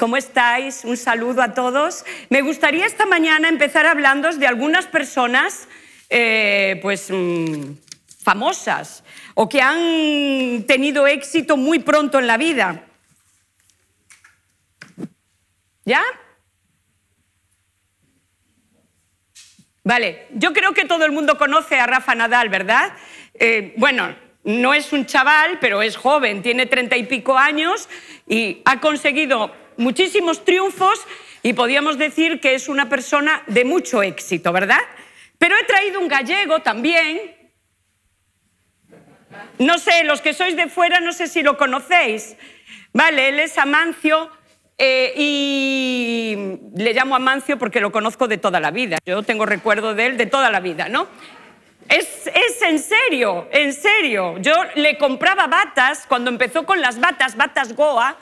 ¿Cómo estáis? Un saludo a todos. Me gustaría esta mañana empezar hablando de algunas personas, eh, pues, mm, famosas o que han tenido éxito muy pronto en la vida. ¿Ya? Vale, yo creo que todo el mundo conoce a Rafa Nadal, ¿verdad? Eh, bueno, no es un chaval, pero es joven, tiene treinta y pico años y ha conseguido muchísimos triunfos y podíamos decir que es una persona de mucho éxito, ¿verdad? Pero he traído un gallego también. No sé, los que sois de fuera, no sé si lo conocéis. Vale, él es Amancio eh, y le llamo Amancio porque lo conozco de toda la vida. Yo tengo recuerdo de él de toda la vida, ¿no? Es, es, en serio, en serio. Yo le compraba batas cuando empezó con las batas, batas Goa,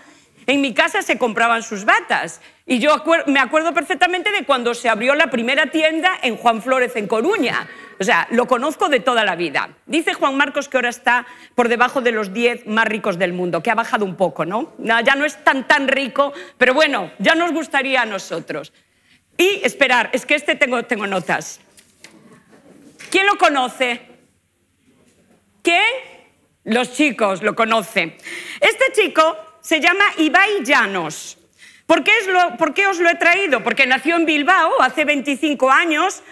en mi casa se compraban sus batas y yo me acuerdo perfectamente de cuando se abrió la primera tienda en Juan Flores, en Coruña. O sea, lo conozco de toda la vida. Dice Juan Marcos que ahora está por debajo de los 10 más ricos del mundo, que ha bajado un poco, ¿no? Ya no es tan tan rico, pero bueno, ya nos gustaría a nosotros. Y esperar, es que este tengo, tengo notas. ¿Quién lo conoce? ¿Qué? Los chicos lo conocen. Este chico se llama Ibai Llanos. ¿Por qué, os lo he traído? Porque nació en Bilbao hace 25 años,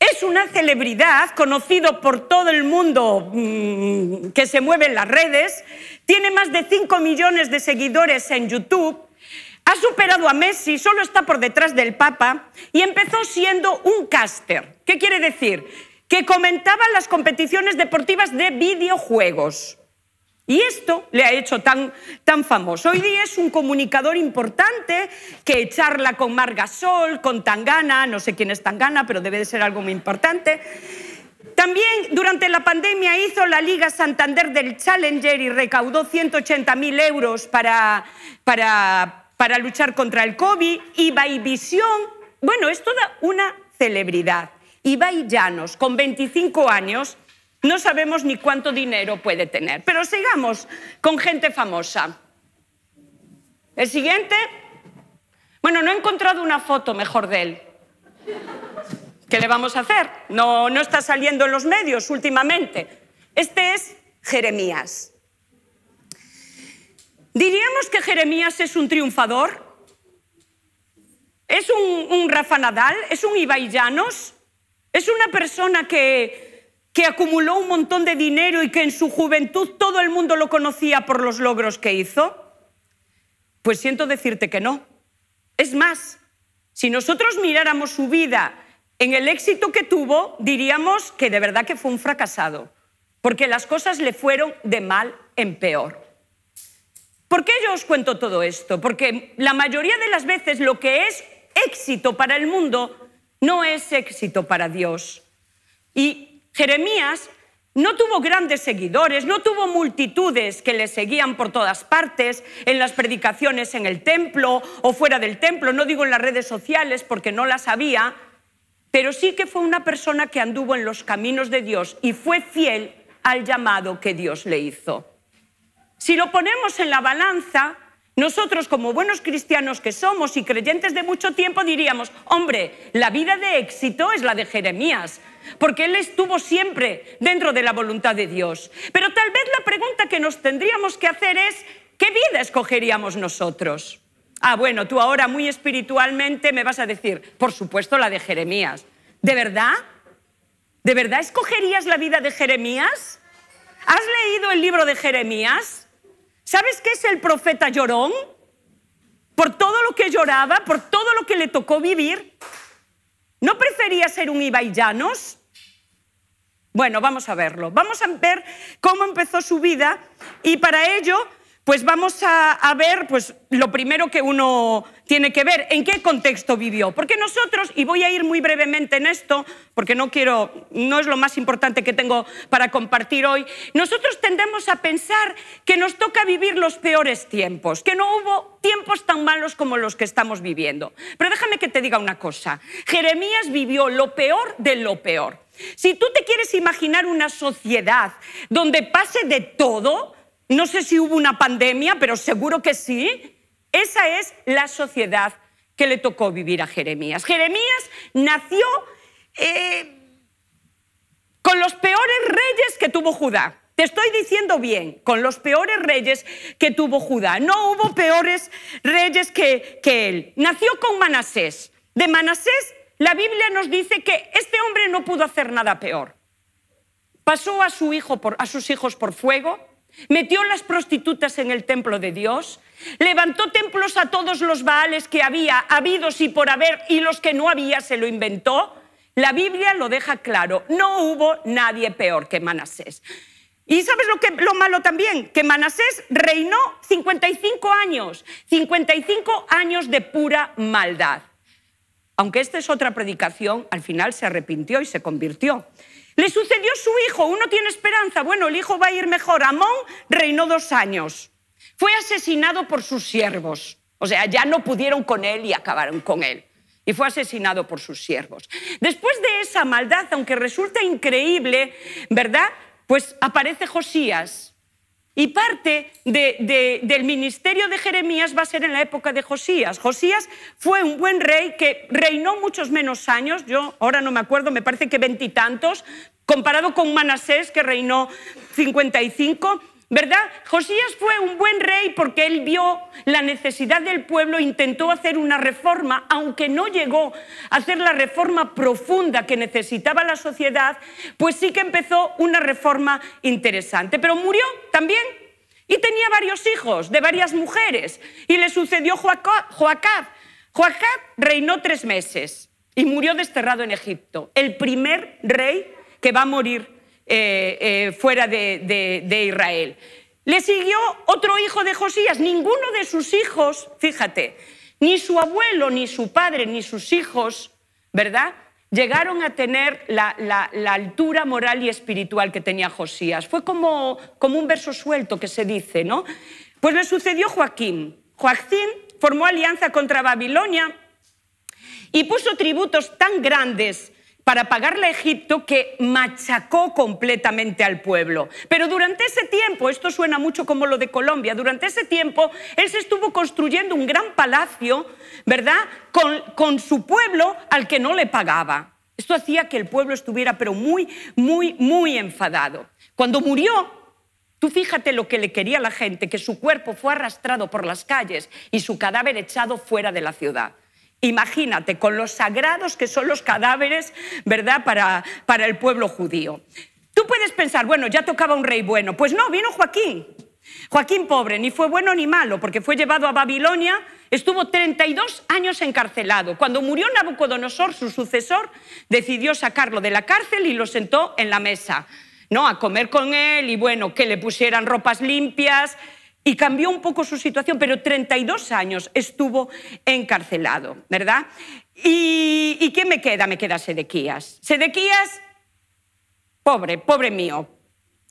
es una celebridad conocido por todo el mundo mm, que se mueve en las redes, tiene más de 5 millones de seguidores en YouTube, ha superado a Messi, solo está por detrás del Papa y empezó siendo un caster. ¿Qué quiere decir? Que comentaba las competiciones deportivas de videojuegos. Y esto le ha hecho tan, tan famoso. Hoy día es un comunicador importante que charla con sol con Tangana, no sé quién es Tangana, pero debe de ser algo muy importante. También durante la pandemia hizo la Liga Santander del Challenger y recaudó 180.000 euros para, para, para, luchar contra el COVID. y Visión, bueno, es toda una celebridad. Ibai Llanos, con 25 años, no sabemos ni cuánto dinero puede tener. Pero sigamos con gente famosa. El siguiente. Bueno, no he encontrado una foto mejor de él. ¿Qué le vamos a hacer? No, no está saliendo en los medios últimamente. Este es Jeremías. ¿Diríamos que Jeremías es un triunfador? ¿Es un, un Rafa Nadal? ¿Es un Ibai ¿Es una persona que, que acumuló un montón de dinero y que en su juventud todo el mundo lo conocía por los logros que hizo? Pues siento decirte que no. Es más, si nosotros miráramos su vida en el éxito que tuvo, diríamos que de verdad que fue un fracasado, porque las cosas le fueron de mal en peor. ¿Por qué yo os cuento todo esto? Porque la mayoría de las veces lo que es éxito para el mundo no es éxito para Dios. Y Jeremías no tuvo grandes seguidores, no tuvo multitudes que le seguían por todas partes, en las predicaciones en el templo o fuera del templo, no digo en las redes sociales porque no las había, pero sí que fue una persona que anduvo en los caminos de Dios y fue fiel al llamado que Dios le hizo. Si lo ponemos en la balanza, nosotros como buenos cristianos que somos y creyentes de mucho tiempo diríamos, hombre, la vida de éxito es la de Jeremías, porque Él estuvo siempre dentro de la voluntad de Dios. Pero tal vez la pregunta que nos tendríamos que hacer es, ¿qué vida escogeríamos nosotros? Ah, bueno, tú ahora muy espiritualmente me vas a decir, por supuesto la de Jeremías. ¿De verdad? ¿De verdad escogerías la vida de Jeremías? ¿Has leído el libro de Jeremías? ¿Sabes qué es el profeta llorón? Por todo lo que lloraba, por todo lo que le tocó vivir. ¿No prefería ser un Ibaillanos? Bueno, vamos a verlo. Vamos a ver cómo empezó su vida y para ello pues vamos a, ver pues, lo primero que uno tiene que ver, en qué contexto vivió. Porque nosotros, y voy a ir muy brevemente en esto, porque no quiero, no es lo más importante que tengo para compartir hoy, nosotros tendemos a pensar que nos toca vivir los peores tiempos, que no hubo tiempos tan malos como los que estamos viviendo. Pero déjame que te diga una cosa, Jeremías vivió lo peor de lo peor. Si tú te quieres imaginar una sociedad donde pase de todo, no sé si hubo una pandemia, pero seguro que sí. Esa es la sociedad que le tocó vivir a Jeremías. Jeremías nació eh, con los peores reyes que tuvo Judá. Te estoy diciendo bien, con los peores reyes que tuvo Judá. No hubo peores reyes que, que él. Nació con Manasés. De Manasés la Biblia nos dice que este hombre no pudo hacer nada peor. Pasó a, su hijo a sus hijos por fuego, metió las prostitutas en el templo de Dios, levantó templos a todos los baales que había, habidos y por haber, y los que no había se lo inventó. La Biblia lo deja claro, no hubo nadie peor que Manasés. ¿Y sabes lo, que, lo malo también? Que Manasés reinó 55 años, 55 años de pura maldad. Aunque esta es otra predicación, al final se arrepintió y se convirtió. Le sucedió su hijo, uno tiene esperanza, bueno, el hijo va a ir mejor. Amón reinó dos años. Fue asesinado por sus siervos. O sea, ya no pudieron con él y acabaron con él. Y fue asesinado por sus siervos. Después de esa maldad, aunque resulta increíble, ¿verdad? Pues aparece Josías y parte del ministerio de Jeremías va a ser en la época de Josías. Josías fue un buen rey que reinó muchos menos años, yo ahora no me acuerdo, me parece que veintitantos, comparado con Manasés que reinó 55 ¿Verdad? Josías fue un buen rey porque él vio la necesidad del pueblo, intentó hacer una reforma, aunque no llegó a hacer la reforma profunda que necesitaba la sociedad, pues sí que empezó una reforma interesante. Pero murió también y tenía varios hijos de varias mujeres y le sucedió Joacab. Joacab reinó tres meses y murió desterrado en Egipto, el primer rey que va a morir eh, eh, fuera de, Israel. Le siguió otro hijo de Josías. Ninguno de sus hijos, fíjate, ni su abuelo, ni su padre, ni sus hijos, ¿verdad? Llegaron a tener la, altura moral y espiritual que tenía Josías. Fue como, como un verso suelto que se dice, ¿no? Pues le sucedió Joaquín. Joaquín formó alianza contra Babilonia y puso tributos tan grandes para pagarle a Egipto que machacó completamente al pueblo. Pero durante ese tiempo, esto suena mucho como lo de Colombia, durante ese tiempo él se estuvo construyendo un gran palacio, ¿verdad? Con, su pueblo al que no le pagaba. Esto hacía que el pueblo estuviera pero muy, muy, muy enfadado. Cuando murió, tú fíjate lo que le quería la gente, que su cuerpo fue arrastrado por las calles y su cadáver echado fuera de la ciudad. Imagínate, con los sagrados que son los cadáveres, ¿verdad?, para, para el pueblo judío. Tú puedes pensar, bueno, ya tocaba un rey bueno. Pues no, vino Joaquín. Joaquín pobre, ni fue bueno ni malo, porque fue llevado a Babilonia, estuvo 32 años encarcelado. Cuando murió Nabucodonosor, su sucesor, decidió sacarlo de la cárcel y lo sentó en la mesa, ¿no? A comer con él y bueno, que le pusieran ropas limpias, y cambió un poco su situación, pero 32 años estuvo encarcelado, ¿verdad? ¿Y, y qué me queda? Me queda Sedequías. Sedequías, pobre, pobre mío.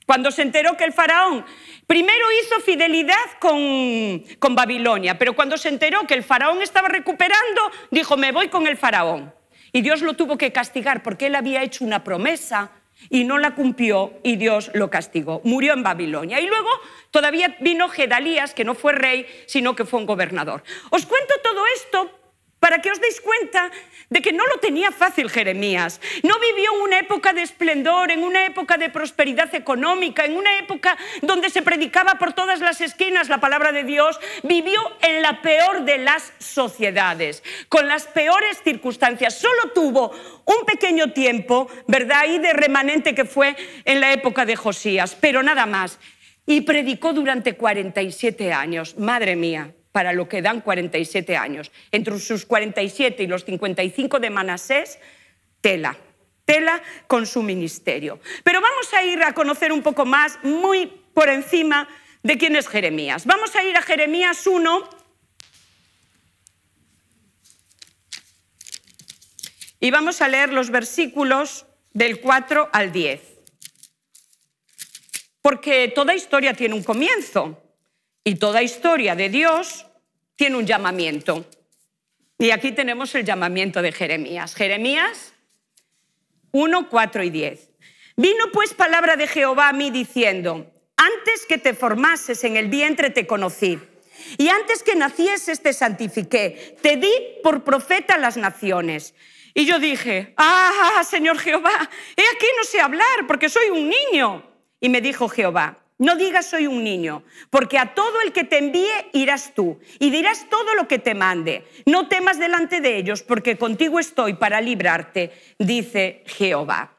Cuando se enteró que el faraón primero hizo fidelidad con, con Babilonia, pero cuando se enteró que el faraón estaba recuperando, dijo, me voy con el faraón. Y Dios lo tuvo que castigar porque él había hecho una promesa y no la cumplió y Dios lo castigó. Murió en Babilonia. Y luego todavía vino Gedalías, que no fue rey, sino que fue un gobernador. Os cuento todo esto para que os deis cuenta de que no lo tenía fácil Jeremías. No vivió en una época de esplendor, en una época de prosperidad económica, en una época donde se predicaba por todas las esquinas la palabra de Dios. Vivió en la peor de las sociedades, con las peores circunstancias. Solo tuvo un pequeño tiempo, ¿verdad? Y de remanente que fue en la época de Josías, pero nada más. Y predicó durante 47 años. Madre mía, para lo que dan 47 años. Entre sus 47 y los 55 de Manasés, tela, tela con su ministerio. Pero vamos a ir a conocer un poco más, muy por encima de quién es Jeremías. Vamos a ir a Jeremías 1. Y vamos a leer los versículos del 4 al 10. Porque toda historia tiene un comienzo. Y toda historia de Dios tiene un llamamiento. Y aquí tenemos el llamamiento de Jeremías. Jeremías 1, 4 y 10. Vino pues palabra de Jehová a mí diciendo, antes que te formases en el vientre te conocí, y antes que nacieses te santifiqué, te di por profeta a las naciones. Y yo dije, ah, Señor Jehová, he aquí no sé hablar porque soy un niño. Y me dijo Jehová, no digas soy un niño, porque a todo el que te envíe irás tú y dirás todo lo que te mande. No temas delante de ellos, porque contigo estoy para librarte, dice Jehová.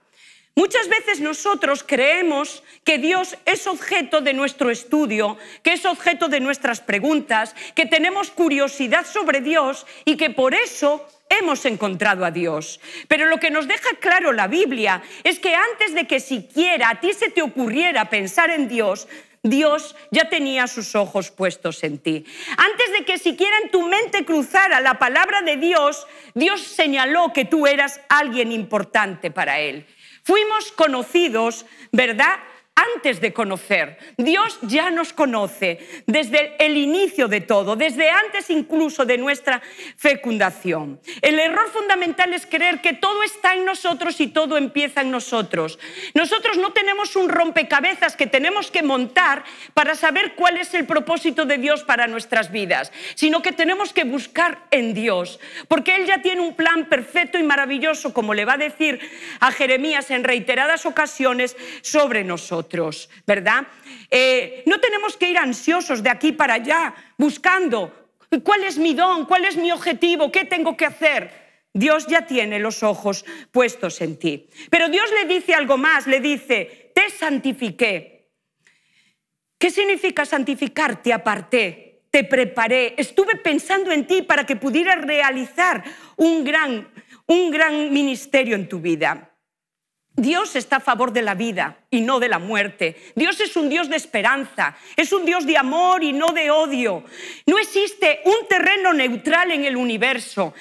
Muchas veces nosotros creemos que Dios es objeto de nuestro estudio, que es objeto de nuestras preguntas, que tenemos curiosidad sobre Dios y que por eso hemos encontrado a Dios. Pero lo que nos deja claro la Biblia es que antes de que siquiera a ti se te ocurriera pensar en Dios, Dios ya tenía sus ojos puestos en ti. Antes de que siquiera en tu mente cruzara la palabra de Dios, Dios señaló que tú eras alguien importante para Él. Fuimos conocidos, ¿verdad? antes de conocer. Dios ya nos conoce desde el inicio de todo, desde antes incluso de nuestra fecundación. El error fundamental es creer que todo está en nosotros y todo empieza en nosotros. Nosotros no tenemos un rompecabezas que tenemos que montar para saber cuál es el propósito de Dios para nuestras vidas, sino que tenemos que buscar en Dios, porque Él ya tiene un plan perfecto y maravilloso, como le va a decir a Jeremías en reiteradas ocasiones, sobre nosotros. ¿verdad? Eh, no tenemos que ir ansiosos de aquí para allá, buscando cuál es mi don, cuál es mi objetivo, qué tengo que hacer. Dios ya tiene los ojos puestos en ti. Pero Dios le dice algo más, le dice, te santifiqué. ¿Qué significa santificar? Te aparté, te preparé, estuve pensando en ti para que pudieras realizar un gran, un gran ministerio en tu vida. Dios está a favor de la vida y no de la muerte. Dios es un Dios de esperanza, es un Dios de amor y no de odio. No existe un terreno neutral en el universo.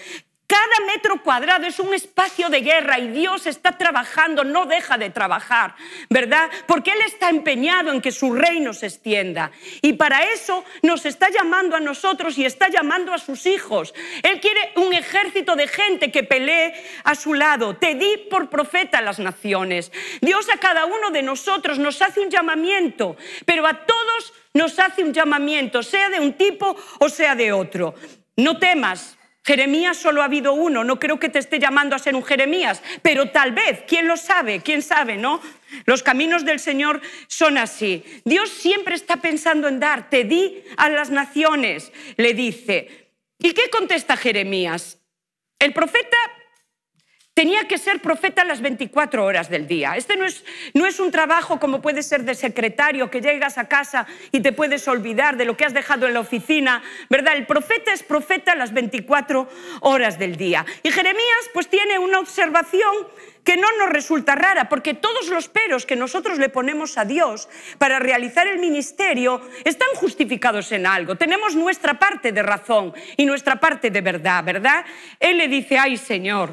Cada metro cuadrado es un espacio de guerra y Dios está trabajando, no deja de trabajar, ¿verdad? Porque Él está empeñado en que su reino se extienda. Y para eso nos está llamando a nosotros y está llamando a sus hijos. Él quiere un ejército de gente que pelee a su lado. Te di por profeta a las naciones. Dios a cada uno de nosotros nos hace un llamamiento, pero a todos nos hace un llamamiento, sea de un tipo o sea de otro. No temas, Jeremías solo ha habido uno, no creo que te esté llamando a ser un Jeremías, pero tal vez, ¿quién lo sabe? ¿Quién sabe, no? Los caminos del Señor son así. Dios siempre está pensando en dar, te di a las naciones, le dice. ¿Y qué contesta Jeremías? El profeta Tenía que ser profeta las 24 horas del día. Este no es, no es un trabajo como puede ser de secretario, que llegas a casa y te puedes olvidar de lo que has dejado en la oficina, ¿verdad? El profeta es profeta las 24 horas del día. Y Jeremías pues tiene una observación que no nos resulta rara, porque todos los peros que nosotros le ponemos a Dios para realizar el ministerio están justificados en algo. Tenemos nuestra parte de razón y nuestra parte de verdad, ¿verdad? Él le dice, ay Señor,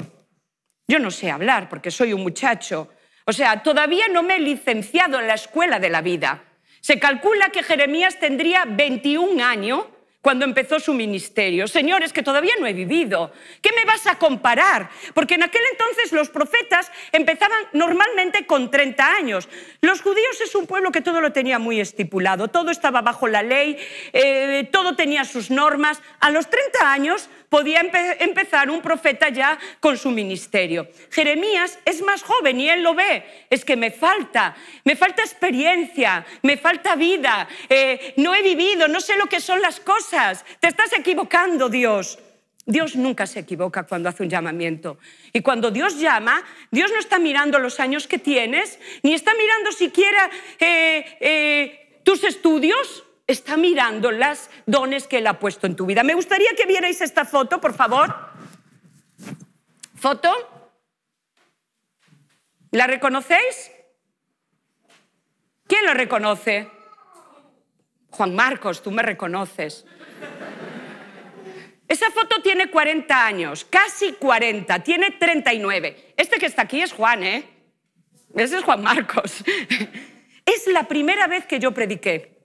yo no sé hablar porque soy un muchacho. O sea, todavía no me he licenciado en la escuela de la vida. Se calcula que Jeremías tendría 21 años cuando empezó su ministerio. Señores, que todavía no he vivido. ¿Qué me vas a comparar? Porque en aquel entonces los profetas empezaban normalmente con 30 años. Los judíos es un pueblo que todo lo tenía muy estipulado, todo estaba bajo la ley, eh, todo tenía sus normas. A los 30 años podía empezar un profeta ya con su ministerio. Jeremías es más joven y él lo ve. Es que me falta, me falta experiencia, me falta vida, eh, no he vivido, no sé lo que son las cosas. Te estás equivocando, Dios. Dios nunca se equivoca cuando hace un llamamiento. Y cuando Dios llama, Dios no está mirando los años que tienes, ni está mirando siquiera eh, eh, tus estudios, está mirando las dones que Él ha puesto en tu vida. Me gustaría que vierais esta foto, por favor. Foto. ¿La reconocéis? ¿Quién lo reconoce? Juan Marcos, tú me reconoces. Esa foto tiene 40 años, casi 40, tiene 39. Este que está aquí es Juan, ¿eh? Ese es Juan Marcos. Es la primera vez que yo prediqué.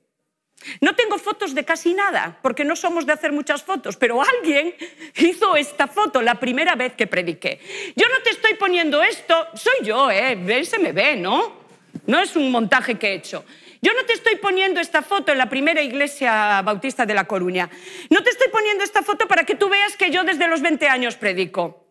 No tengo fotos de casi nada, porque no somos de hacer muchas fotos, pero alguien hizo esta foto la primera vez que prediqué. Yo no te estoy poniendo esto, soy yo, ¿eh? Se me ve, ¿no? No es un montaje que he hecho. Yo no te estoy poniendo esta foto en la primera iglesia bautista de La Coruña. No te estoy poniendo esta foto para que tú veas que yo desde los 20 años predico.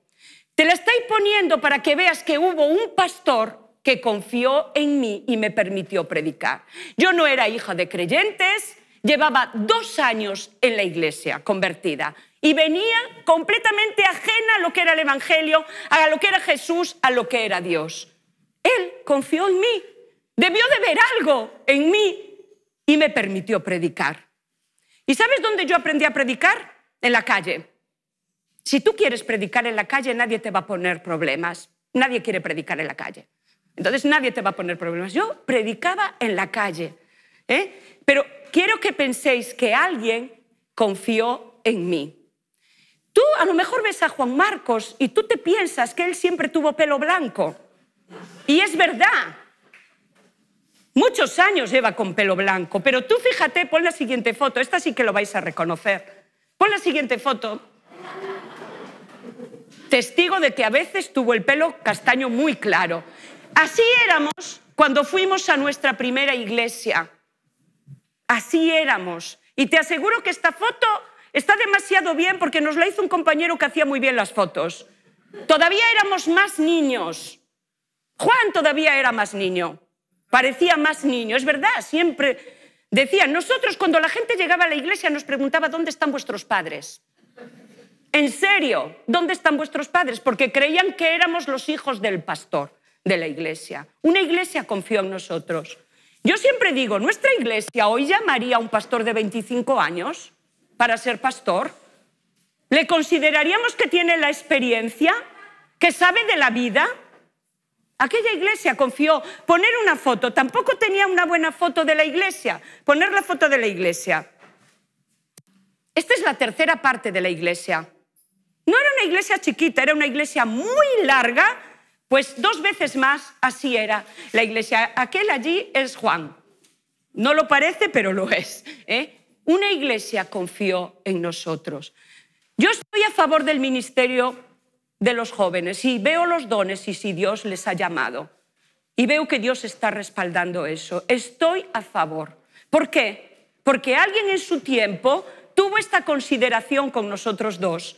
Te la estoy poniendo para que veas que hubo un pastor que confió en mí y me permitió predicar. Yo no era hija de creyentes, llevaba dos años en la iglesia convertida y venía completamente ajena a lo que era el Evangelio, a lo que era Jesús, a lo que era Dios. Él confió en mí, debió de ver algo en mí y me permitió predicar. ¿Y sabes dónde yo aprendí a predicar? En la calle. Si tú quieres predicar en la calle, nadie te va a poner problemas. Nadie quiere predicar en la calle. Entonces nadie te va a poner problemas. Yo predicaba en la calle, ¿eh? pero quiero que penséis que alguien confió en mí. Tú a lo mejor ves a Juan Marcos y tú te piensas que él siempre tuvo pelo blanco. Y es verdad. Muchos años lleva con pelo blanco, pero tú fíjate, pon la siguiente foto, esta sí que lo vais a reconocer. Pon la siguiente foto. Testigo de que a veces tuvo el pelo castaño muy claro. Así éramos cuando fuimos a nuestra primera iglesia. Así éramos. Y te aseguro que esta foto está demasiado bien porque nos la hizo un compañero que hacía muy bien las fotos. Todavía éramos más niños. Juan todavía era más niño. Parecía más niño. Es verdad, siempre decían, nosotros cuando la gente llegaba a la iglesia nos preguntaba, ¿dónde están vuestros padres? En serio, ¿dónde están vuestros padres? Porque creían que éramos los hijos del pastor de la iglesia. Una iglesia confió en nosotros. Yo siempre digo, nuestra iglesia hoy llamaría a un pastor de 25 años para ser pastor. ¿Le consideraríamos que tiene la experiencia? ¿Que sabe de la vida? Aquella iglesia confió poner una foto. Tampoco tenía una buena foto de la iglesia. Poner la foto de la iglesia. Esta es la tercera parte de la iglesia. No era una iglesia chiquita, era una iglesia muy larga pues dos veces más así era la iglesia. Aquel allí es Juan. No lo parece, pero lo es. ¿eh? Una iglesia confió en nosotros. Yo estoy a favor del ministerio de los jóvenes y veo los dones y si Dios les ha llamado. Y veo que Dios está respaldando eso. Estoy a favor. ¿Por qué? Porque alguien en su tiempo tuvo esta consideración con nosotros dos,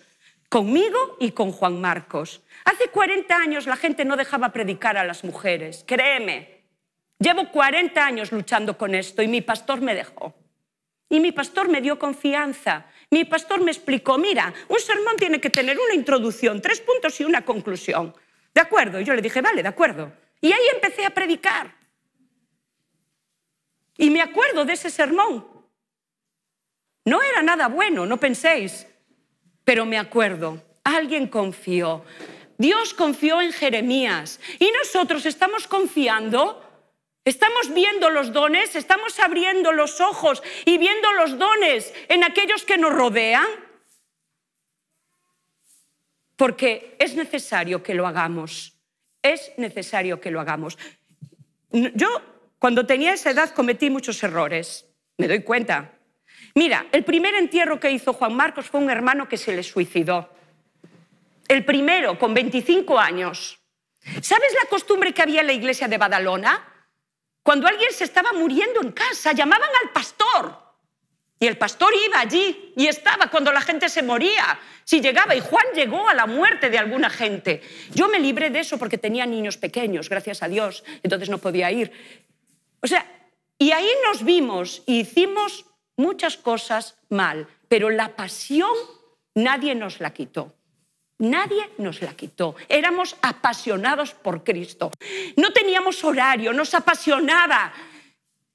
conmigo y con Juan Marcos. Hace 40 años la gente no dejaba predicar a las mujeres, créeme. Llevo 40 años luchando con esto y mi pastor me dejó. Y mi pastor me dio confianza. Mi pastor me explicó, mira, un sermón tiene que tener una introducción, tres puntos y una conclusión. ¿De acuerdo? Y yo le dije, vale, de acuerdo. Y ahí empecé a predicar. Y me acuerdo de ese sermón. No era nada bueno, no penséis, pero me acuerdo. Alguien confió. Dios confió en Jeremías y nosotros estamos confiando. Estamos viendo los dones, estamos abriendo los ojos y viendo los dones en aquellos que nos rodean. Porque es necesario que lo hagamos. Es necesario que lo hagamos. Yo, cuando tenía esa edad, cometí muchos errores. Me doy cuenta. Mira, el primer entierro que hizo Juan Marcos fue un hermano que se le suicidó el primero con 25 años. ¿Sabes la costumbre que había en la iglesia de Badalona? Cuando alguien se estaba muriendo en casa, llamaban al pastor. Y el pastor iba allí y estaba cuando la gente se moría. Si llegaba, y Juan llegó a la muerte de alguna gente. Yo me libré de eso porque tenía niños pequeños, gracias a Dios, entonces no podía ir. O sea, y ahí nos vimos y hicimos muchas cosas mal, pero la pasión nadie nos la quitó. Nadie nos la quitó. Éramos apasionados por Cristo. No teníamos horario, nos apasionaba.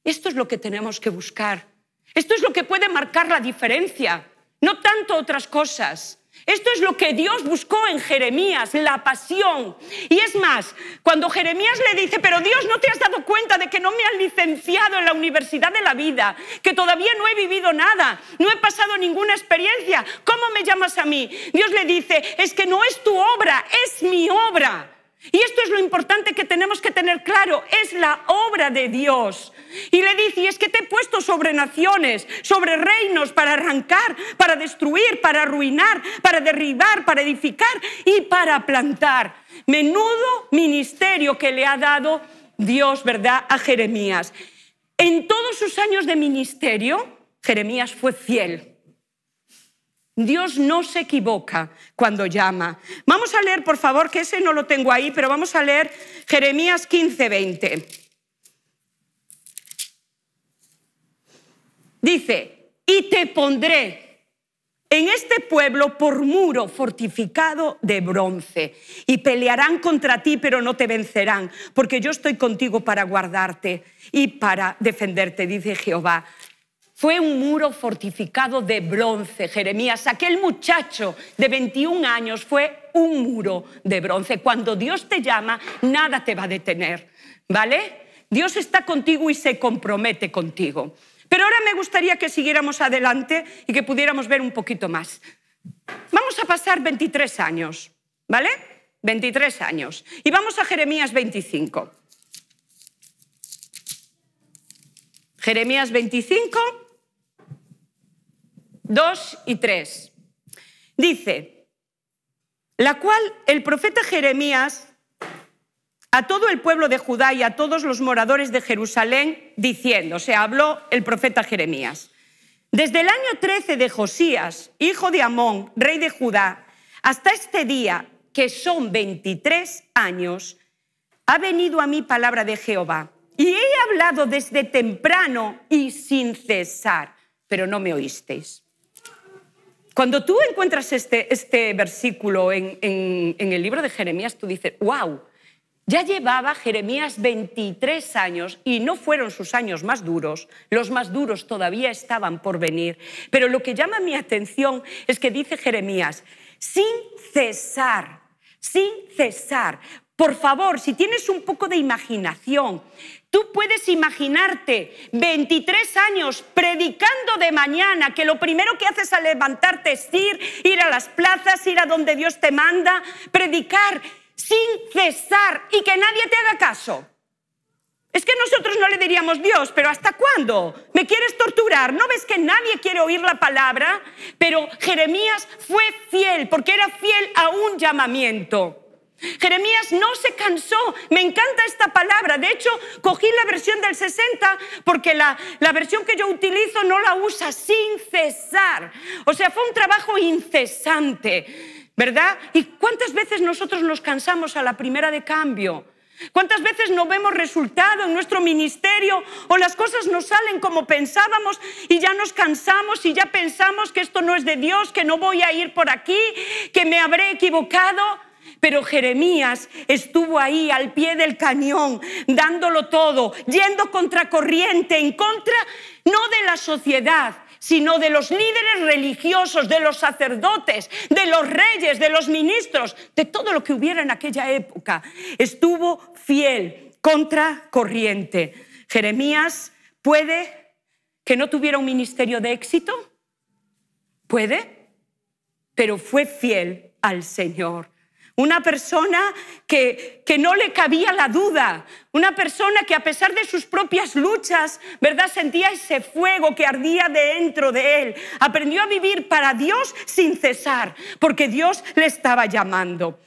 Esto es lo que tenemos que buscar. Esto es lo que puede marcar la diferencia. No tanto otras cosas. Esto es lo que Dios buscó en Jeremías, la pasión. Y es más, cuando Jeremías le dice, pero Dios no te has dado cuenta de que no me has licenciado en la universidad de la vida, que todavía no he vivido nada, no he pasado ninguna experiencia, ¿cómo me llamas a mí? Dios le dice, es que no es tu obra, es mi obra. Y esto es lo importante que tenemos que tener claro, es la obra de Dios. Y le dice, y es que te he puesto sobre naciones, sobre reinos, para arrancar, para destruir, para arruinar, para derribar, para edificar y para plantar. Menudo ministerio que le ha dado Dios, ¿verdad?, a Jeremías. En todos sus años de ministerio, Jeremías fue fiel. Dios no se equivoca cuando llama. Vamos a leer, por favor, que ese no lo tengo ahí, pero vamos a leer Jeremías 15, 20. Dice, y te pondré en este pueblo por muro fortificado de bronce, y pelearán contra ti, pero no te vencerán, porque yo estoy contigo para guardarte y para defenderte, dice Jehová fue un muro fortificado de bronce, Jeremías. Aquel muchacho de 21 años fue un muro de bronce. Cuando Dios te llama, nada te va a detener, ¿vale? Dios está contigo y se compromete contigo. Pero ahora me gustaría que siguiéramos adelante y que pudiéramos ver un poquito más. Vamos a pasar 23 años, ¿vale? 23 años. Y vamos a Jeremías 25. Jeremías 25 Dos y tres. Dice, la cual el profeta Jeremías a todo el pueblo de Judá y a todos los moradores de Jerusalén, diciendo, o sea, habló el profeta Jeremías. Desde el año 13 de Josías, hijo de Amón, rey de Judá, hasta este día, que son 23 años, ha venido a mí palabra de Jehová. Y he hablado desde temprano y sin cesar, pero no me oísteis. Cuando tú encuentras este, este versículo en, en el libro de Jeremías, tú dices, wow, ya llevaba Jeremías 23 años y no fueron sus años más duros, los más duros todavía estaban por venir, pero lo que llama mi atención es que dice Jeremías, sin cesar sin cesar. Por favor, si tienes un poco de imaginación, tú puedes imaginarte 23 años predicando de mañana, que lo primero que haces al levantarte es ir, ir a las plazas, ir a donde Dios te manda, predicar sin cesar y que nadie te haga caso. Es que nosotros no le diríamos, Dios, pero ¿hasta cuándo? ¿Me quieres torturar? ¿No ves que nadie quiere oír la palabra? Pero Jeremías fue fiel, porque era fiel a un llamamiento. Jeremías no se cansó, me encanta esta palabra, de hecho cogí la versión del 60 porque la, la versión que yo utilizo no la usa sin cesar, o sea, fue un trabajo incesante, ¿verdad? ¿Y cuántas veces nosotros nos cansamos a la primera de cambio? ¿Cuántas veces no vemos resultado en nuestro ministerio o las cosas no salen como pensábamos y ya nos cansamos y ya pensamos que esto no es de Dios, que no voy a ir por aquí, que me habré equivocado? Pero Jeremías estuvo ahí al pie del cañón, dándolo todo, yendo contracorriente, en contra no de la sociedad, sino de los líderes religiosos, de los sacerdotes, de los reyes, de los ministros, de todo lo que hubiera en aquella época. Estuvo fiel, contra corriente. Jeremías puede que no tuviera un ministerio de éxito, puede, pero fue fiel al Señor. Una persona que, que, no le cabía la duda, una persona que a pesar de sus propias luchas, ¿verdad? Sentía ese fuego que ardía dentro de él. Aprendió a vivir para Dios sin cesar, porque Dios le estaba llamando.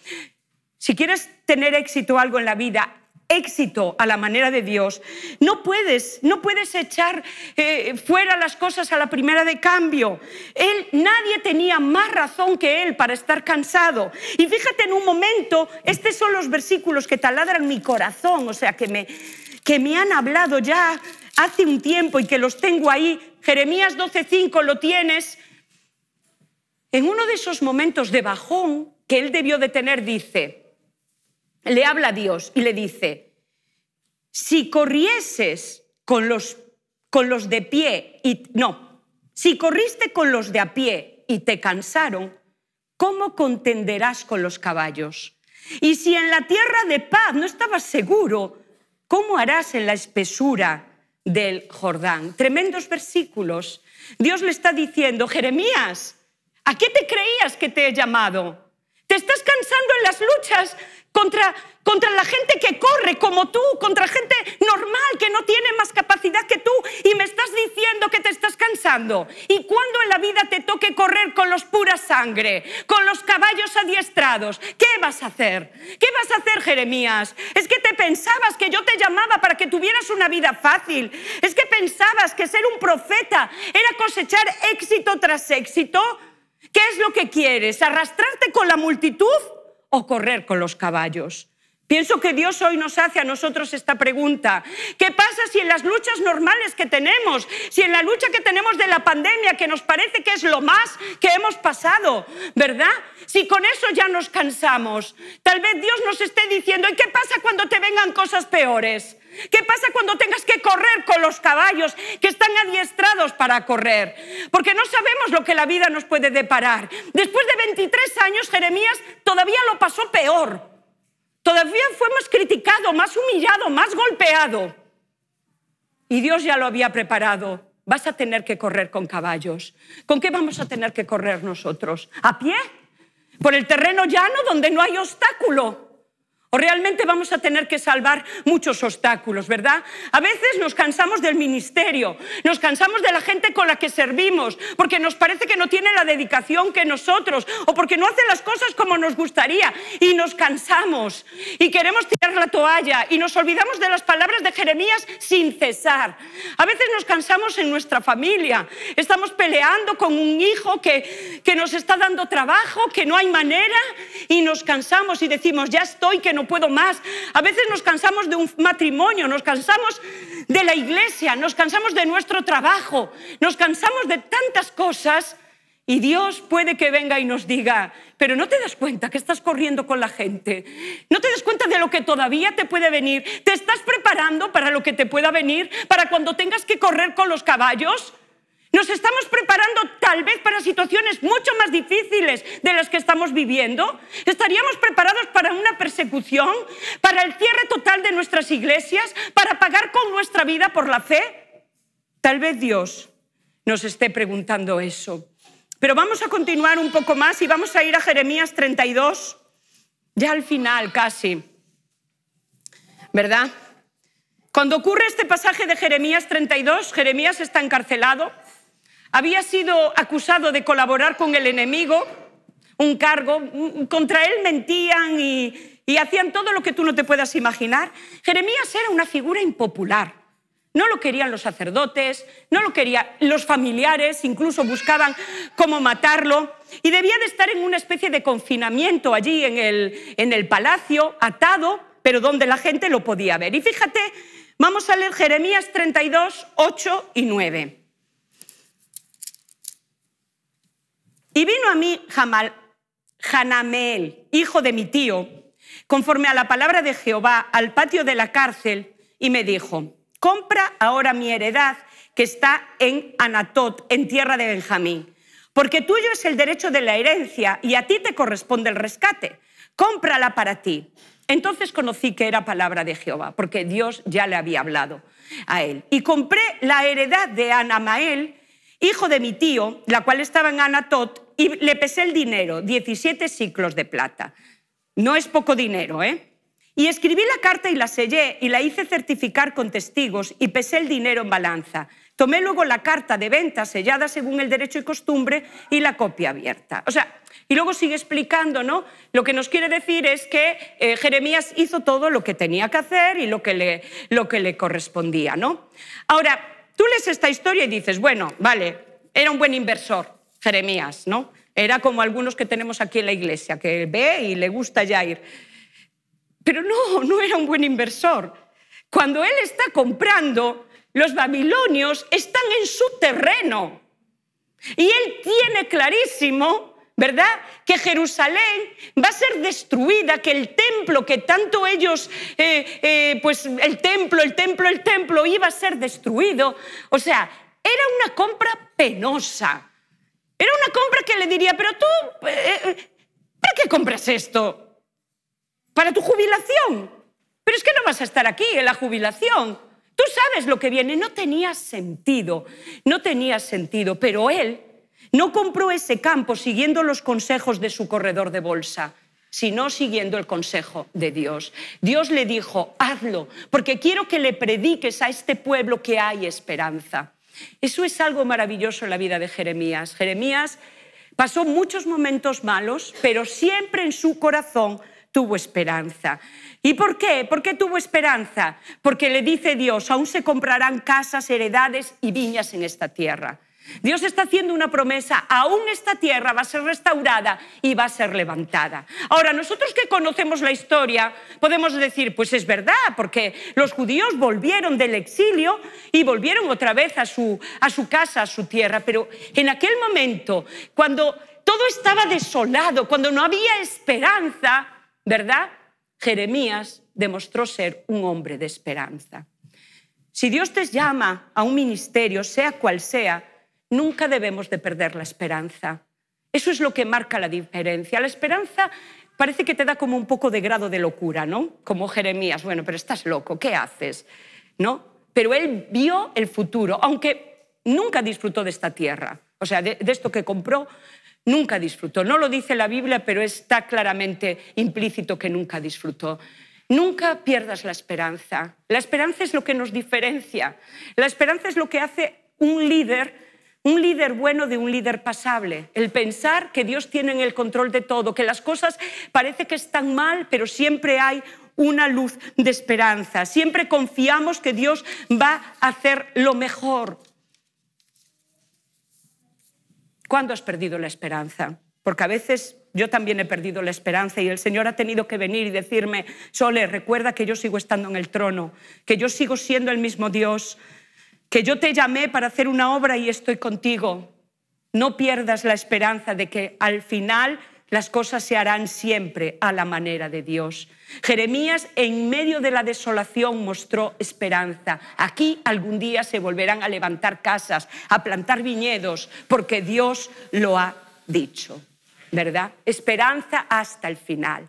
Si quieres tener éxito algo en la vida, éxito a la manera de Dios. No puedes, no puedes echar eh, fuera las cosas a la primera de cambio. Él, nadie tenía más razón que él para estar cansado. Y fíjate en un momento, estos son los versículos que taladran mi corazón, o sea, que me, que me han hablado ya hace un tiempo y que los tengo ahí. Jeremías 12:5 lo tienes. En uno de esos momentos de bajón que él debió de tener, dice, le habla a Dios y le dice, si corrieses con los, con los de pie y... No, si corriste con los de a pie y te cansaron, ¿cómo contenderás con los caballos? Y si en la tierra de paz no estabas seguro, ¿cómo harás en la espesura del Jordán? Tremendos versículos. Dios le está diciendo, Jeremías, ¿a qué te creías que te he llamado? ¿Te estás cansando en las luchas contra, contra la gente que corre como tú, contra gente normal que no tiene más capacidad que tú y me estás diciendo que te estás cansando. ¿Y cuando en la vida te toque correr con los pura sangre, con los caballos adiestrados? ¿Qué vas a hacer? ¿Qué vas a hacer, Jeremías? Es que te pensabas que yo te llamaba para que tuvieras una vida fácil. Es que pensabas que ser un profeta era cosechar éxito tras éxito. ¿Qué es lo que quieres? ¿Arrastrarte con la multitud? o correr con los caballos. Pienso que Dios hoy nos hace a nosotros esta pregunta. ¿Qué pasa si en las luchas normales que tenemos, si en la lucha que tenemos de la pandemia, que nos parece que es lo más que hemos pasado, ¿verdad? Si con eso ya nos cansamos, tal vez Dios nos esté diciendo, ¿y qué pasa cuando te vengan cosas peores? ¿Qué pasa cuando tengas que correr con los caballos que están adiestrados para correr? Porque no sabemos lo que la vida nos puede deparar. Después de 23 años, Jeremías todavía lo pasó peor. Todavía fuimos criticado, más humillado, más golpeado. Y Dios ya lo había preparado. Vas a tener que correr con caballos. ¿Con qué vamos a tener que correr nosotros? ¿A pie? ¿Por el terreno llano donde no hay obstáculo? realmente vamos a tener que salvar muchos obstáculos, ¿verdad? A veces nos cansamos del ministerio, nos cansamos de la gente con la que servimos, porque nos parece que no tiene la dedicación que nosotros, o porque no hace las cosas como nos gustaría, y nos cansamos, y queremos tirar la toalla, y nos olvidamos de las palabras de Jeremías sin cesar. A veces nos cansamos en nuestra familia, estamos peleando con un hijo que, que nos está dando trabajo, que no hay manera, y nos cansamos y decimos, ya estoy, que no puedo más. A veces nos cansamos de un matrimonio, nos cansamos de la iglesia, nos cansamos de nuestro trabajo, nos cansamos de tantas cosas y Dios puede que venga y nos diga, pero no te das cuenta que estás corriendo con la gente, no te das cuenta de lo que todavía te puede venir, te estás preparando para lo que te pueda venir, para cuando tengas que correr con los caballos. Nos estamos preparando tal vez para situaciones mucho más difíciles de las que estamos viviendo. Estaríamos preparados para una persecución, para el cierre total de nuestras iglesias, para pagar con nuestra vida por la fe. Tal vez Dios nos esté preguntando eso. Pero vamos a continuar un poco más y vamos a ir a Jeremías 32, ya al final casi. ¿Verdad? Cuando ocurre este pasaje de Jeremías 32, Jeremías está encarcelado había sido acusado de colaborar con el enemigo, un cargo, contra él mentían y, hacían todo lo que tú no te puedas imaginar. Jeremías era una figura impopular. No lo querían los sacerdotes, no lo querían los familiares, incluso buscaban cómo matarlo. Y debía de estar en una especie de confinamiento allí en el, en el palacio, atado, pero donde la gente lo podía ver. Y fíjate, vamos a leer Jeremías 32, 8 y 9. Y vino a mí Jamal, hijo de mi tío, conforme a la palabra de Jehová, al patio de la cárcel, y me dijo, compra ahora mi heredad que está en Anatot, en tierra de Benjamín, porque tuyo es el derecho de la herencia y a ti te corresponde el rescate. Cómprala para ti. Entonces conocí que era palabra de Jehová, porque Dios ya le había hablado a él. Y compré la heredad de Anamael, hijo de mi tío, la cual estaba en Anatot, y le pesé el dinero, 17 ciclos de plata. No es poco dinero, ¿eh? Y escribí la carta y la sellé y la hice certificar con testigos y pesé el dinero en balanza. Tomé luego la carta de venta sellada según el derecho y costumbre y la copia abierta. O sea, y luego sigue explicando, ¿no? Lo que nos quiere decir es que eh, Jeremías hizo todo lo que tenía que hacer y lo que, le, lo que le correspondía, ¿no? Ahora, tú lees esta historia y dices, bueno, vale, era un buen inversor, Jeremías, ¿no? Era como algunos que tenemos aquí en la iglesia, que ve y le gusta ya ir. Pero no, no era un buen inversor. Cuando él está comprando, los babilonios están en su terreno. Y él tiene clarísimo, ¿verdad?, que Jerusalén va a ser destruida, que el templo, que tanto ellos, eh, eh, pues el templo, el templo, el templo, iba a ser destruido. O sea, era una compra penosa. Era una compra que le diría, pero tú, eh, eh, ¿para qué compras esto? Para tu jubilación. Pero es que no vas a estar aquí en la jubilación. Tú sabes lo que viene. No tenía sentido, no tenía sentido. Pero él no compró ese campo siguiendo los consejos de su corredor de bolsa sino siguiendo el consejo de Dios. Dios le dijo, hazlo, porque quiero que le prediques a este pueblo que hay esperanza. Eso es algo maravilloso en la vida de Jeremías. Jeremías pasó muchos momentos malos, pero siempre en su corazón tuvo esperanza. ¿Y por qué? ¿Por qué tuvo esperanza? Porque le dice Dios, aún se comprarán casas, heredades y viñas en esta tierra. Dios está haciendo una promesa, aún esta tierra va a ser restaurada y va a ser levantada. Ahora, nosotros que conocemos la historia, podemos decir, pues es verdad, porque los judíos volvieron del exilio y volvieron otra vez a su, casa, a su tierra, pero en aquel momento, cuando todo estaba desolado, cuando no había esperanza, ¿verdad? Jeremías demostró ser un hombre de esperanza. Si Dios te llama a un ministerio, sea cual sea, Nunca debemos de perder la esperanza. Eso es lo que marca la diferencia. La esperanza parece que te da como un poco de grado de locura, ¿no? Como Jeremías, bueno, pero estás loco, ¿qué haces? ¿No? Pero él vio el futuro, aunque nunca disfrutó de esta tierra, o sea, de, de esto que compró, nunca disfrutó. No lo dice la Biblia, pero está claramente implícito que nunca disfrutó. Nunca pierdas la esperanza. La esperanza es lo que nos diferencia. La esperanza es lo que hace un líder un líder bueno de un líder pasable. El pensar que Dios tiene el control de todo, que las cosas parece que están mal, pero siempre hay una luz de esperanza. Siempre confiamos que Dios va a hacer lo mejor. ¿Cuándo has perdido la esperanza? Porque a veces yo también he perdido la esperanza y el Señor ha tenido que venir y decirme, Sole, recuerda que yo sigo estando en el trono, que yo sigo siendo el mismo Dios, que yo te llamé para hacer una obra y estoy contigo. No pierdas la esperanza de que al final las cosas se harán siempre a la manera de Dios. Jeremías en medio de la desolación mostró esperanza. Aquí algún día se volverán a levantar casas, a plantar viñedos, porque Dios lo ha dicho, ¿verdad? Esperanza hasta el final.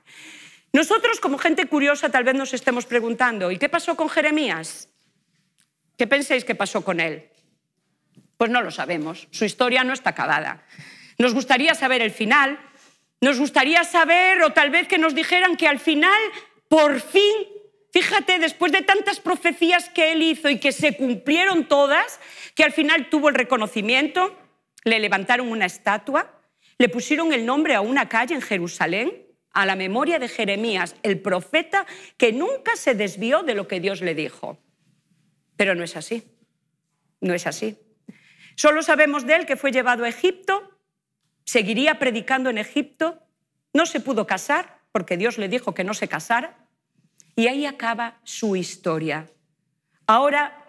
Nosotros como gente curiosa tal vez nos estemos preguntando, ¿y qué pasó con Jeremías? ¿Qué pensáis que pasó con él? Pues no lo sabemos, su historia no está acabada. Nos gustaría saber el final, nos gustaría saber o tal vez que nos dijeran que al final, por fin, fíjate, después de tantas profecías que él hizo y que se cumplieron todas, que al final tuvo el reconocimiento, le levantaron una estatua, le pusieron el nombre a una calle en Jerusalén, a la memoria de Jeremías, el profeta que nunca se desvió de lo que Dios le dijo. Pero no es así. No es así. Solo sabemos de él que fue llevado a Egipto, seguiría predicando en Egipto, no se pudo casar porque Dios le dijo que no se casara, y ahí acaba su historia. Ahora,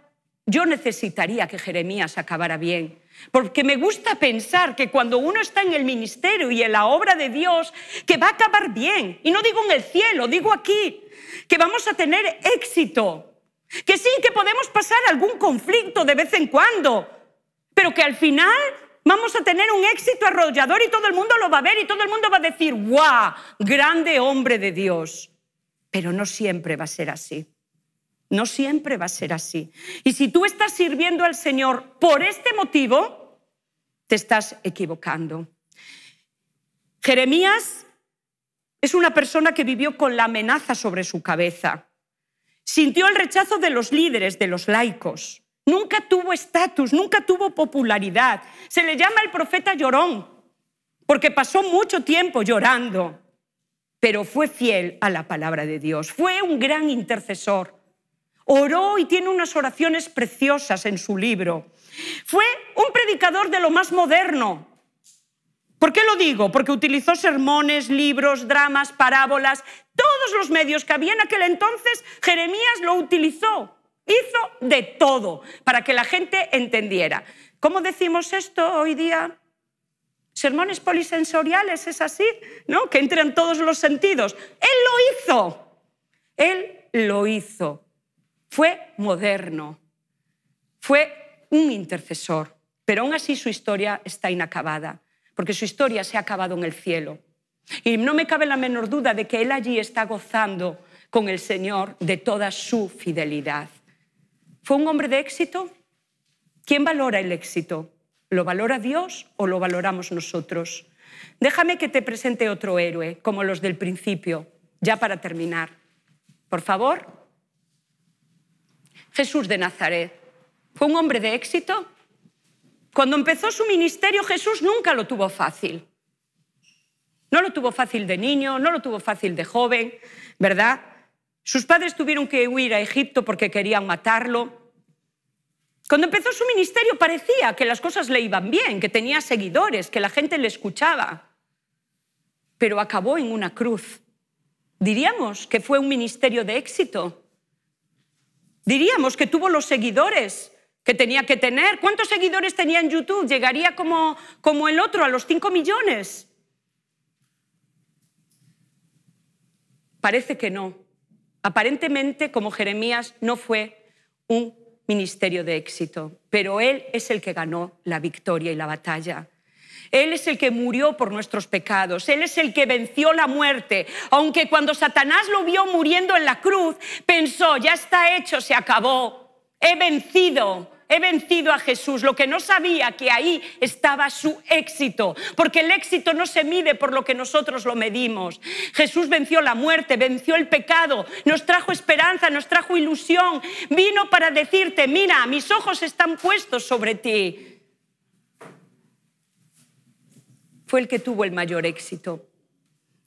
yo necesitaría que Jeremías acabara bien, porque me gusta pensar que cuando uno está en el ministerio y en la obra de Dios, que va a acabar bien, y no digo en el cielo, digo aquí, que vamos a tener éxito, que sí, que podemos pasar algún conflicto de vez en cuando, pero que al final vamos a tener un éxito arrollador y todo el mundo lo va a ver y todo el mundo va a decir, ¡guau! Grande hombre de Dios. Pero no siempre va a ser así. No siempre va a ser así. Y si tú estás sirviendo al Señor por este motivo, te estás equivocando. Jeremías es una persona que vivió con la amenaza sobre su cabeza. Sintió el rechazo de los líderes, de los laicos. Nunca tuvo estatus, nunca tuvo popularidad. Se le llama el profeta llorón, porque pasó mucho tiempo llorando, pero fue fiel a la palabra de Dios. Fue un gran intercesor. Oró y tiene unas oraciones preciosas en su libro. Fue un predicador de lo más moderno, ¿Por qué lo digo? Porque utilizó sermones, libros, dramas, parábolas, todos los medios que había en aquel entonces, Jeremías lo utilizó. Hizo de todo para que la gente entendiera. ¿Cómo decimos esto hoy día? Sermones polisensoriales, es así, ¿no? Que entran todos los sentidos. Él lo hizo. Él lo hizo. Fue moderno. Fue un intercesor. Pero aún así su historia está inacabada porque su historia se ha acabado en el cielo. Y no me cabe la menor duda de que él allí está gozando con el Señor de toda su fidelidad. ¿Fue un hombre de éxito? ¿Quién valora el éxito? ¿Lo valora Dios o lo valoramos nosotros? Déjame que te presente otro héroe, como los del principio, ya para terminar. Por favor. Jesús de Nazaret. ¿Fue un hombre de éxito? Cuando empezó su ministerio Jesús nunca lo tuvo fácil. No lo tuvo fácil de niño, no lo tuvo fácil de joven, ¿verdad? Sus padres tuvieron que huir a Egipto porque querían matarlo. Cuando empezó su ministerio parecía que las cosas le iban bien, que tenía seguidores, que la gente le escuchaba, pero acabó en una cruz. Diríamos que fue un ministerio de éxito. Diríamos que tuvo los seguidores que tenía que tener. ¿Cuántos seguidores tenía en YouTube? Llegaría como, como el otro, a los 5 millones. Parece que no. Aparentemente, como Jeremías, no fue un ministerio de éxito, pero él es el que ganó la victoria y la batalla. Él es el que murió por nuestros pecados, Él es el que venció la muerte, aunque cuando Satanás lo vio muriendo en la cruz, pensó, ya está hecho, se acabó, he vencido, he vencido a Jesús, lo que no sabía que ahí estaba su éxito, porque el éxito no se mide por lo que nosotros lo medimos. Jesús venció la muerte, venció el pecado, nos trajo esperanza, nos trajo ilusión, vino para decirte, mira, mis ojos están puestos sobre ti. Fue el que tuvo el mayor éxito.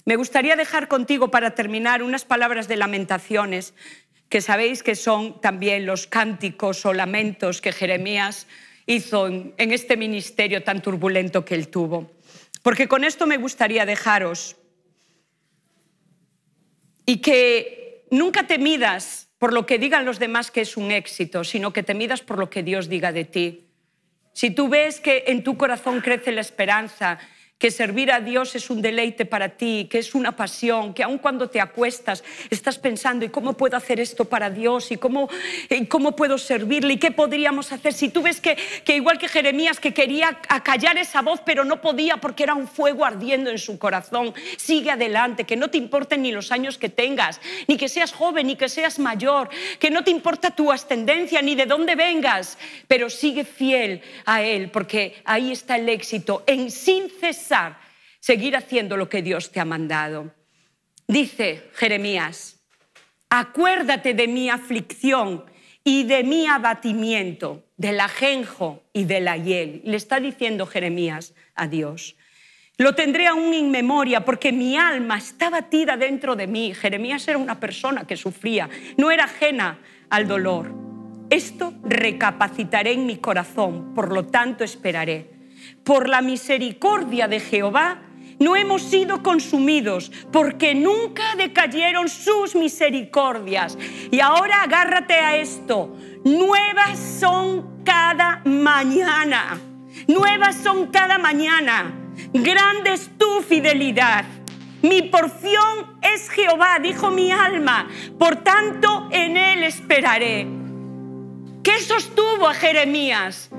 Me gustaría dejar contigo para terminar unas palabras de lamentaciones que sabéis que son también los cánticos o lamentos que Jeremías hizo en, este ministerio tan turbulento que él tuvo. Porque con esto me gustaría dejaros y que nunca te midas por lo que digan los demás que es un éxito, sino que te midas por lo que Dios diga de ti. Si tú ves que en tu corazón crece la esperanza, que servir a Dios es un deleite para ti, que es una pasión, que aun cuando te acuestas estás pensando, ¿y cómo puedo hacer esto para Dios? ¿Y cómo, cómo puedo servirle? ¿Y qué podríamos hacer? Si tú ves que, que igual que Jeremías, que quería acallar esa voz, pero no podía porque era un fuego ardiendo en su corazón, sigue adelante, que no te importen ni los años que tengas, ni que seas joven, ni que seas mayor, que no te importa tu ascendencia, ni de dónde vengas, pero sigue fiel a Él, porque ahí está el éxito, en sin cesar seguir haciendo lo que Dios te ha mandado. Dice Jeremías, acuérdate de mi aflicción y de mi abatimiento, del ajenjo y de la hiel. Le está diciendo Jeremías a Dios. Lo tendré aún en memoria porque mi alma está batida dentro de mí. Jeremías era una persona que sufría, no era ajena al dolor. Esto recapacitaré en mi corazón, por lo tanto esperaré por la misericordia de Jehová, no hemos sido consumidos, porque nunca decayeron sus misericordias. Y ahora agárrate a esto, nuevas son cada mañana, nuevas son cada mañana, grande es tu fidelidad. Mi porción es Jehová, dijo mi alma, por tanto en él esperaré. ¿Qué sostuvo a Jeremías?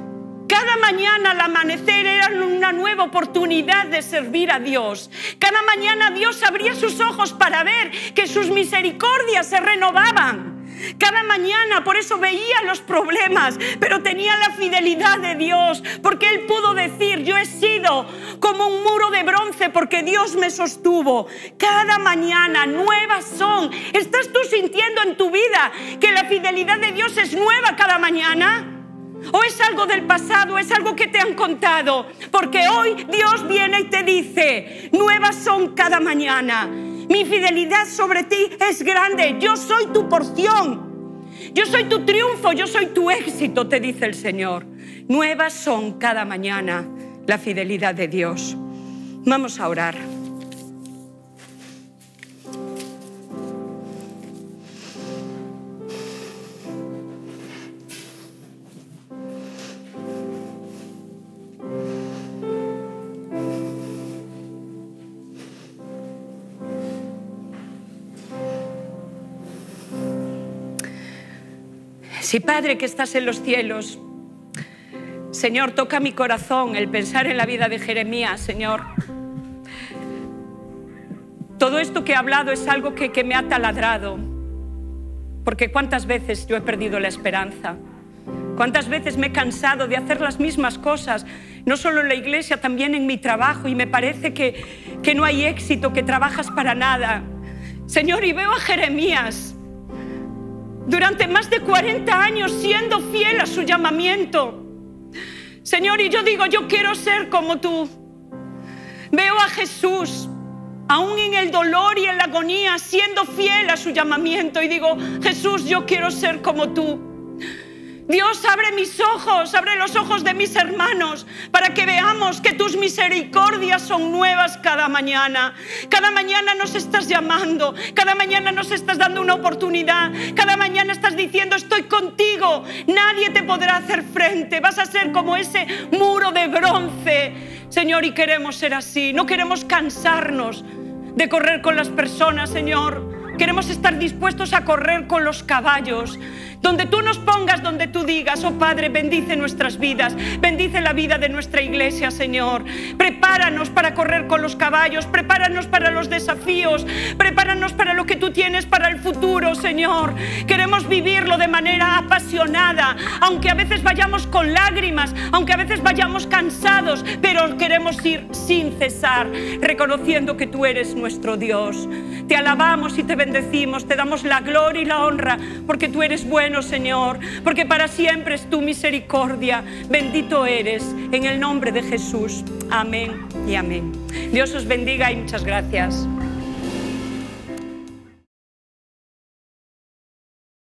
Cada mañana al amanecer era una nueva oportunidad de servir a Dios. Cada mañana Dios abría sus ojos para ver que sus misericordias se renovaban. Cada mañana, por eso veía los problemas, pero tenía la fidelidad de Dios, porque Él pudo decir, yo he sido como un muro de bronce, porque Dios me sostuvo. Cada mañana, nuevas son. ¿Estás tú sintiendo en tu vida que la fidelidad de Dios es nueva cada mañana? O es algo del pasado, es algo que te han contado. Porque hoy Dios viene y te dice, nuevas son cada mañana. Mi fidelidad sobre ti es grande. Yo soy tu porción. Yo soy tu triunfo, yo soy tu éxito, te dice el Señor. Nuevas son cada mañana la fidelidad de Dios. Vamos a orar. Sí, Padre que estás en los cielos, Señor, toca mi corazón el pensar en la vida de Jeremías, Señor. Todo esto que he hablado es algo que, me ha taladrado, porque cuántas veces yo he perdido la esperanza. ¿Cuántas veces me he cansado de hacer las mismas cosas? No solo en la iglesia, también en mi trabajo. Y me parece que, que, no hay éxito, que trabajas para nada. Señor, y veo a Jeremías durante más de 40 años siendo fiel a su llamamiento. Señor, y yo digo, yo quiero ser como tú. Veo a Jesús, aún en el dolor y en la agonía, siendo fiel a su llamamiento y digo, Jesús, yo quiero ser como tú. Dios abre mis ojos, abre los ojos de mis hermanos para que veamos que tus misericordias son nuevas cada mañana. Cada mañana nos estás llamando, cada mañana nos estás dando una oportunidad, cada mañana estás diciendo estoy contigo, nadie te podrá hacer frente, vas a ser como ese muro de bronce. Señor, y queremos ser así, no queremos cansarnos de correr con las personas, Señor. Queremos estar dispuestos a correr con los caballos. Donde tú nos pongas, donde tú digas, oh Padre, bendice nuestras vidas, bendice la vida de nuestra iglesia, Señor. Prepáranos para correr con los caballos, prepáranos para los desafíos, prepáranos para lo que tú tienes para el futuro, Señor. Queremos vivirlo de manera apasionada, aunque a veces vayamos con lágrimas, aunque a veces vayamos cansados, pero queremos ir sin cesar, reconociendo que tú eres nuestro Dios. Te alabamos y te bendecimos, te damos la gloria y la honra, porque tú eres bueno Señor, porque para siempre es tu misericordia. Bendito eres en el nombre de Jesús. Amén y amén. Dios os bendiga y muchas gracias.